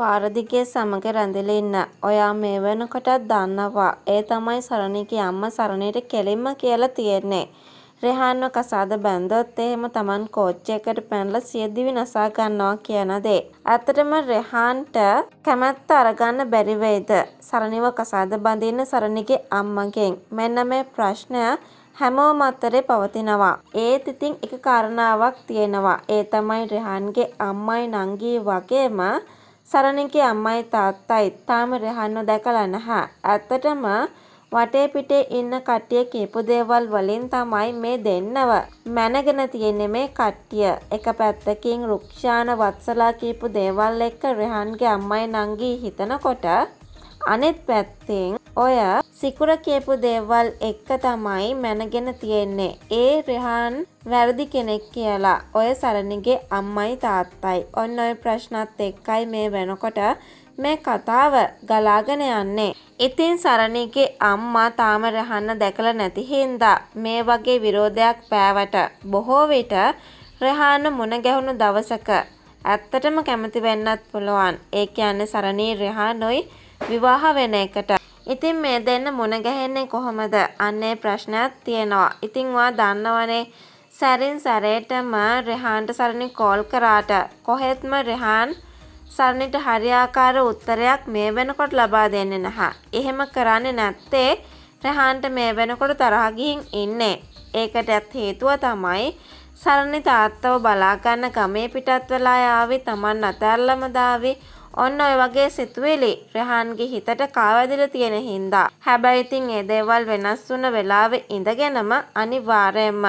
පාරදිගේ සමග රැඳිලා ඔයා මේ වෙනකොටත් දන්නවා ඒ තමයි සරණිගේ අම්මා සරණිට කෙලින්ම කියලා තියෙන්නේ. රෙහන්ව කසාද බැන්දොත් එහෙම Taman කෝච් එකට පැනලා සියදිවි නසා ගන්නවා කියන දේ. ඇත්තටම රෙහන්ට කැමැත්ත අරගන්න බැරි වෙයිද? සරණිව කසාද බඳින්න සරණිගේ අම්මගෙන්. මෙන්න මේ ප්‍රශ්නය හැමෝම අතරේ පවතිනවා. ඒත් ඉතින් එක කාරණාවක් තියෙනවා. ඒ තමයි රෙහන්ගේ අම්මයි නංගී වගේම සරණගේ අම්මයි තාත්තයි තාම රහන්න දැකලා නැහැ. ඇත්තටම වටේ පිටේ ඉන්න කට්ටිය කියපු දේවල් වලින් තමයි මේ දෙන්නව මැනගෙන තියෙන්නේ මේ කට්ටිය. එක පැත්තකින් රුක්ෂාන වත්සලා කියපු දේවල් එක්ක රහන්ගේ අම්මයි නංගි හිතනකොට අනෙත් පැත්තෙන් ඔය සිකුර කියපු දේවල් එක්ක තමයි මැනගෙන තියෙන්නේ. ඒ රෙහාන් වැරදි කෙනෙක් කියලා. ඔය සරණිගේ අම්මයි තාත්තයි. ඔන්න ඔය ප්‍රශ්නත් එක්කයි මේ වෙනකොට මේ කතාව ගලාගෙන යන්නේ. ඉතින් සරණිගේ අම්මා තාම රහන්න දැකලා නැති හින්දා මේ වගේ විරෝධයක් පෑවට බොහෝ විට රහන්න මුණ ගැහුණු දවසක ඇත්තටම කැමති වෙන්නත් පුළුවන්. ඒ කියන්නේ සරණී රහනොයි විවාහ වෙන එකට. ඉතින් මේ දෙන්න මුණ ගැහෙන්නේ කොහොමද? අන්නේ ප්‍රශ්නයක් තියෙනවා. ඉතින් ඔයා දන්නවනේ සැරින් සැරේටම රෙහාන්ට සරණි කෝල් කරාට කොහෙත්ම රෙහාන් සරණිට හරියාකාර උත්තරයක් මේ වෙනකොට ලබා දෙන්නේ නැහැ. එහෙම කරන්නේ නැත්තේ රෙහාන්ට මේ වෙනකොට තරහ ගිහින් ඉන්නේ. ඒකටත් හේතුව තමයි සරණි තාත්තව බලා ගන්න ගමේ පිටත් වෙලා ආවේ Taman අතල්ලම දාවේ ඔන්න ඔය වගේ සිතුවිලි රහාන්ගේ හිතට කාවැදිලා තියෙන හින්දා. හැබැයි ඉතින් ඒ දේවල් වෙනස් වුණ වෙලාවේ ඉඳගෙනම අනිවාර්යයෙන්ම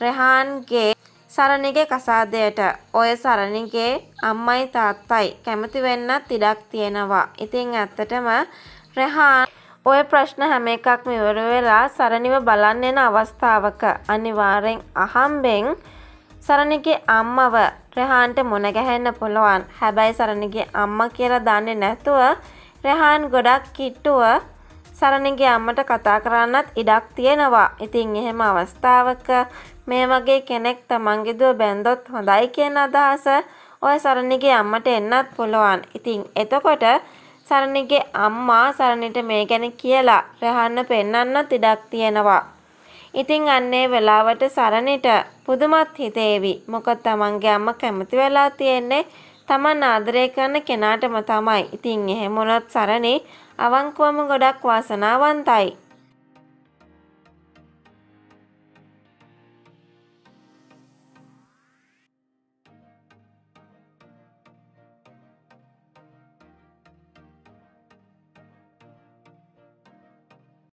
රහාන්ගේ සරණිගේ කසාදයට ඔය සරණිගේ අම්මයි තාත්තයි කැමති වෙන්නත් ඉඩක් තියෙනවා. ඉතින් ඇත්තටම රහාන් ඔය ප්‍රශ්න හැම එකක්ම ඉවර වෙලා සරණිව බලන්න එන අවස්ථාවක අනිවාර්යෙන් අහම්බෙන් සරණිගේ අම්මව රෙහාන්ට මුණගැහෙන්න පුළුවන් හැබැයි සරණගේ අම්ම කියලා දන්නේ නැතුව රෙහාන් ගොඩක් කිට්ටුව සරණගේ අම්මට කතා කරන්නත් ඉඩක් තියෙනවා ඉතින් එහෙම අවස්ථාවක මේ වගේ කෙනෙක් තමන්ගෙදුව බැන්දොත් හොඳයි කියන අදහස ඔය සරණගේ අම්මට එන්නත් පුළුවන් ඉතින් එතකොට සරණගේ අම්මා සරණට මේ ගැන කියලා රහන්න පෙන්න්නත් ඉඩක් තියෙනවා ඉතින් අන්නේ වෙලාවට සරණිට පුදුමත් හිතේවි. මොකද තමන්ගේ අම්මා කැමති වෙලා තියෙන්නේ තමන් ආදරය කරන කෙනාටම තමයි. ඉතින් එහෙම වුණත් සරණේ අවංකවම ගොඩක් වාසනාවන්තයි.